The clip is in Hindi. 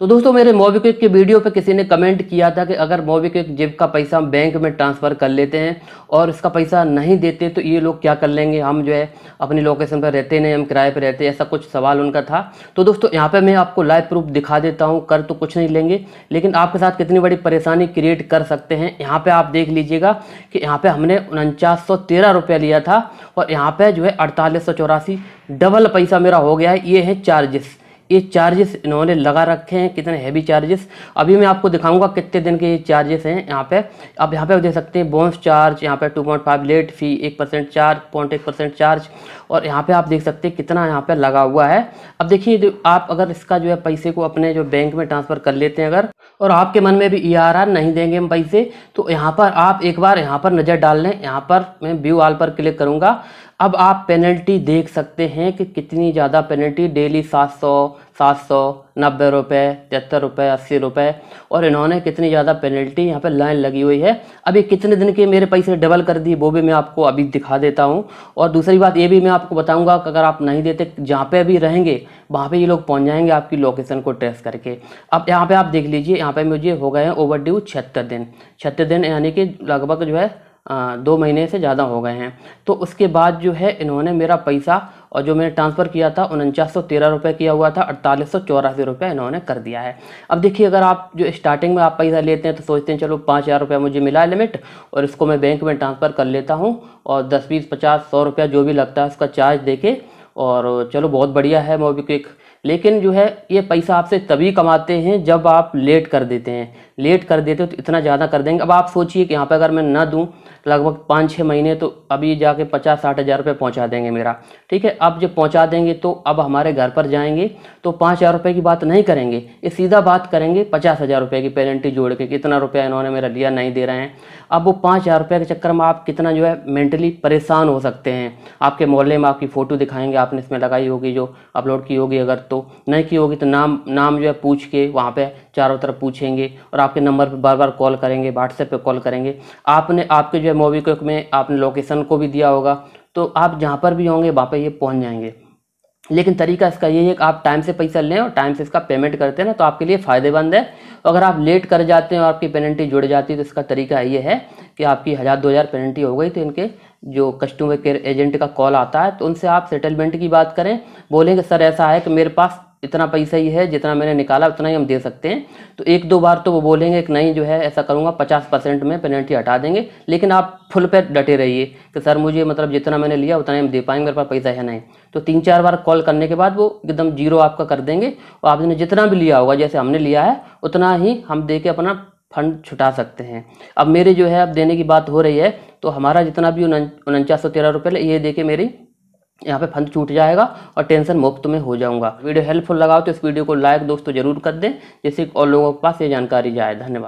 तो दोस्तों मेरे मोबिक्विक के वीडियो पे किसी ने कमेंट किया था कि अगर मोबिक्विक जिप का पैसा हम बैंक में ट्रांसफ़र कर लेते हैं और इसका पैसा नहीं देते तो ये लोग क्या कर लेंगे हम जो है अपनी लोकेशन पर रहते नहीं हम किराए पर रहते ऐसा कुछ सवाल उनका था तो दोस्तों यहाँ पे मैं आपको लाइव प्रूफ दिखा देता हूँ कर तो कुछ नहीं लेंगे लेकिन आपके साथ कितनी बड़ी परेशानी क्रिएट कर सकते हैं यहाँ पर आप देख लीजिएगा कि यहाँ पर हमने उनचास सौ लिया था और यहाँ पर जो है अड़तालीस डबल पैसा मेरा हो गया है ये है चार्जेस ये चार्जेस इन्होंने लगा रखे हैं कितने हैवी चार्जेस अभी मैं आपको दिखाऊंगा कितने दिन के ये चार्जेस हैं यहाँ पे आप यहाँ पे देख सकते हैं बोनस चार्ज यहाँ पे 2.5 लेट फी एक परसेंट चार्ज पॉइंट एक परसेंट चार्ज और यहाँ पे आप देख सकते हैं कितना यहाँ पे लगा हुआ है अब देखिए आप अगर इसका जो है पैसे को अपने जो बैंक में ट्रांसफ़र कर लेते हैं अगर और आपके मन में भी ई e नहीं देंगे हम पैसे तो यहाँ पर आप एक बार यहाँ पर नज़र डाल लें यहाँ पर मैं व्यू आल पर क्लिक करूँगा अब आप पेनल्टी देख सकते हैं कि कितनी ज़्यादा पेनल्टी डेली सात सौ सात सौ नब्बे रुपये तिहत्तर रुपये अस्सी रुपये और इन्होंने कितनी ज़्यादा पेनल्टी यहाँ पे लाइन लगी हुई है अभी कितने दिन के मेरे पैसे डबल कर दी वो भी मैं आपको अभी दिखा देता हूँ और दूसरी बात ये भी मैं आपको बताऊँगा कि अगर आप नहीं देते जहाँ पर भी रहेंगे वहाँ पर ये लोग पहुँच जाएंगे आपकी लोकेसन को ट्रेस करके अब यहाँ पर आप देख लीजिए यहाँ पर मुझे हो गए हैं ओवर ड्यू छिहत्तर दिन छत्तर दिन यानी कि लगभग जो है दो महीने से ज़्यादा हो गए हैं तो उसके बाद जो है इन्होंने मेरा पैसा और जो मैंने ट्रांसफ़र किया था उनचास सौ तेरह रुपये किया हुआ था अड़तालीस सौ चौरासी रुपये इन्होंने कर दिया है अब देखिए अगर आप जो स्टार्टिंग में आप पैसा लेते हैं तो सोचते हैं चलो पाँच हज़ार रुपया मुझे मिला है लिमिट और इसको मैं बैंक में ट्रांसफ़र कर लेता हूँ और दस बीस पचास सौ रुपया जो भी लगता है उसका चार्ज दे के और चलो बहुत बढ़िया है मोबिक्विक लेकिन जो है ये पैसा आपसे तभी कमाते हैं जब आप लेट कर देते हैं लेट कर देते हो तो इतना ज़्यादा कर देंगे अब आप सोचिए कि यहाँ पर अगर मैं ना दूँ लगभग पाँच छः महीने तो अभी जाके पचास साठ हज़ार रुपये पहुँचा देंगे मेरा ठीक है अब जब पहुँचा देंगे तो अब हमारे घर पर जाएंगे तो पाँच हज़ार रुपये की बात नहीं करेंगे ये सीधा बात करेंगे पचास हज़ार रुपये की पेनल्टी जोड़ के कितना रुपया इन्होंने मेरा लिया नहीं दे रहे हैं अब वो पाँच हज़ार रुपये के चक्कर में आप कितना जो है मेंटली परेशान हो सकते हैं आपके मोहल्ले में आपकी फ़ोटो दिखाएंगे आपने इसमें लगाई होगी जो अपलोड की होगी अगर तो नहीं की होगी तो नाम नाम जो है पूछ के वहाँ पर चारों तरफ पूछेंगे और आपके नंबर पर बार बार कॉल करेंगे व्हाट्सएप पर कॉल करेंगे आपने आपके जो है मोबी क्विक में आपने लोकेशन को भी दिया होगा तो आप जहाँ पर भी होंगे वहाँ पर ये पहुँच जाएंगे लेकिन तरीका इसका ये है कि आप टाइम से पैसा लें और टाइम से इसका पेमेंट करते हैं ना तो आपके लिए फ़ायदेमंद है अगर आप लेट कर जाते हैं और आपकी पेनल्टी जुड़ जाती है तो इसका तरीका ये है कि आपकी हज़ार दो हज़ार पेनल्टी हो गई तो इनके जो कस्टमर केयर एजेंट का कॉल आता है तो उनसे आप सेटलमेंट की बात करें बोलेंगे सर ऐसा है कि मेरे पास इतना पैसा ही है जितना मैंने निकाला उतना ही हम दे सकते हैं तो एक दो बार तो वो बोलेंगे कि नहीं जो है ऐसा करूँगा पचास परसेंट में पेनल्टी हटा देंगे लेकिन आप फुल पे डटे रहिए कि सर मुझे मतलब जितना मैंने लिया उतना ही हम दे पाएंगे मेरे पास पैसा है नहीं तो तीन चार बार कॉल करने के बाद वो एकदम जीरो आपका कर देंगे और आपने जितना भी लिया होगा जैसे हमने लिया है उतना ही हम दे के अपना फंड छुटा सकते हैं अब मेरे जो है अब देने की बात हो रही है तो हमारा जितना भी उनचास सौ तेरह रुपये ये दे के मेरी यहाँ पे फंद छूट जाएगा और टेंशन मुक्त में हो जाऊंगा वीडियो हेल्पफुल लगा तो इस वीडियो को लाइक दोस्तों जरूर कर दें जिससे और लोगों के पास ये जानकारी जाए धन्यवाद